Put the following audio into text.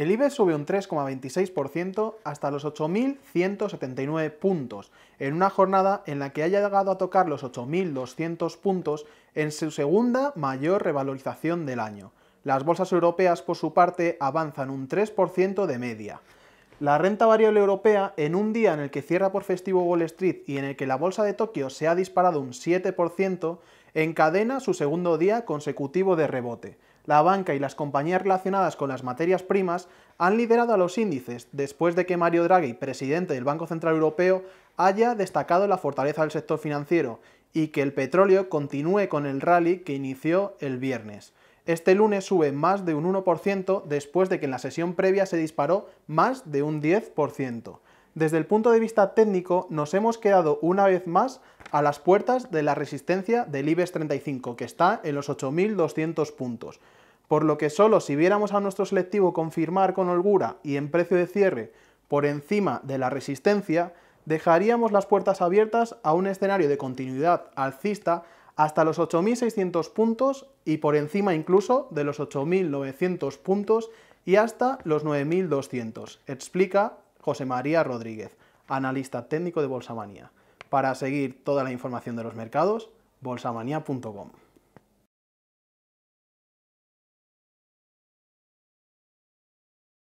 El IBEX sube un 3,26% hasta los 8.179 puntos, en una jornada en la que haya llegado a tocar los 8.200 puntos en su segunda mayor revalorización del año. Las bolsas europeas, por su parte, avanzan un 3% de media. La renta variable europea, en un día en el que cierra por festivo Wall Street y en el que la bolsa de Tokio se ha disparado un 7%, encadena su segundo día consecutivo de rebote. La banca y las compañías relacionadas con las materias primas han liderado a los índices después de que Mario Draghi, presidente del Banco Central Europeo, haya destacado la fortaleza del sector financiero y que el petróleo continúe con el rally que inició el viernes. Este lunes sube más de un 1% después de que en la sesión previa se disparó más de un 10%. Desde el punto de vista técnico, nos hemos quedado una vez más a las puertas de la resistencia del IBEX 35, que está en los 8.200 puntos. Por lo que solo si viéramos a nuestro selectivo confirmar con holgura y en precio de cierre por encima de la resistencia, dejaríamos las puertas abiertas a un escenario de continuidad alcista hasta los 8.600 puntos y por encima incluso de los 8.900 puntos y hasta los 9.200. Explica José María Rodríguez, analista técnico de Bolsamanía. Para seguir toda la información de los mercados, bolsamanía.com.